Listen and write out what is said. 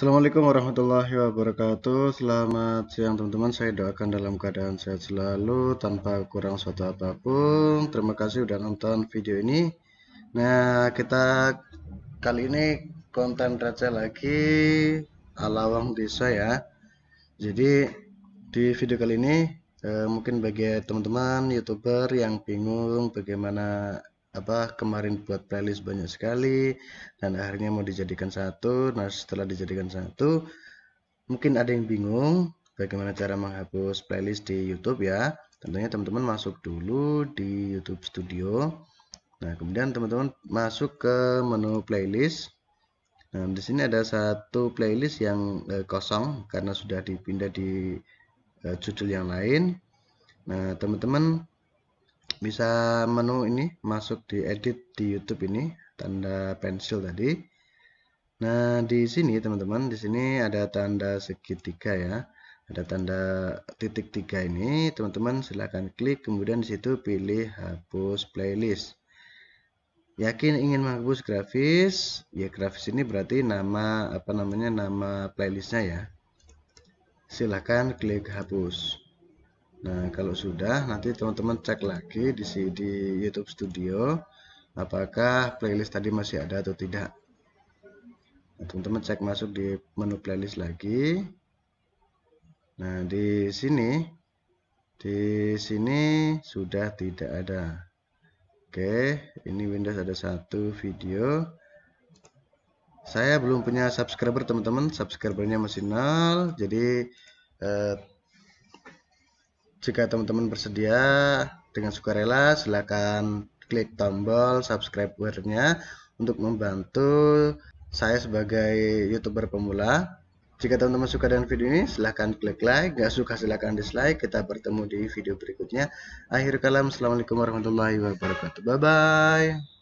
Assalamualaikum warahmatullahi wabarakatuh Selamat siang teman-teman Saya doakan dalam keadaan sehat selalu Tanpa kurang suatu apapun Terima kasih sudah nonton video ini Nah kita Kali ini konten receh lagi Alawang desa ya Jadi Di video kali ini eh, Mungkin bagi teman-teman youtuber yang bingung Bagaimana apa kemarin buat playlist banyak sekali dan akhirnya mau dijadikan satu nah setelah dijadikan satu mungkin ada yang bingung bagaimana cara menghapus playlist di YouTube ya tentunya teman-teman masuk dulu di YouTube Studio nah kemudian teman-teman masuk ke menu playlist nah di sini ada satu playlist yang eh, kosong karena sudah dipindah di eh, judul yang lain nah teman-teman bisa menu ini masuk di edit di YouTube ini tanda pensil tadi. Nah, di sini teman-teman, di sini ada tanda segitiga ya. Ada tanda titik tiga ini, teman-teman silahkan klik kemudian di situ pilih hapus playlist. Yakin ingin menghapus grafis? Ya grafis ini berarti nama apa namanya nama playlistnya ya. Silahkan klik hapus. Nah, kalau sudah nanti teman-teman cek lagi di di YouTube Studio apakah playlist tadi masih ada atau tidak. Nah, teman-teman nah, cek masuk di menu playlist lagi. Nah, di sini di sini sudah tidak ada. Oke, ini Windows ada satu video. Saya belum punya subscriber teman-teman, subscribernya masih nol, jadi eh, jika teman-teman bersedia dengan sukarela silakan klik tombol subscribe subscribernya untuk membantu saya sebagai youtuber pemula. Jika teman-teman suka dengan video ini silahkan klik like, gak suka silahkan dislike. Kita bertemu di video berikutnya. Akhir kalam, Assalamualaikum warahmatullahi wabarakatuh. Bye-bye.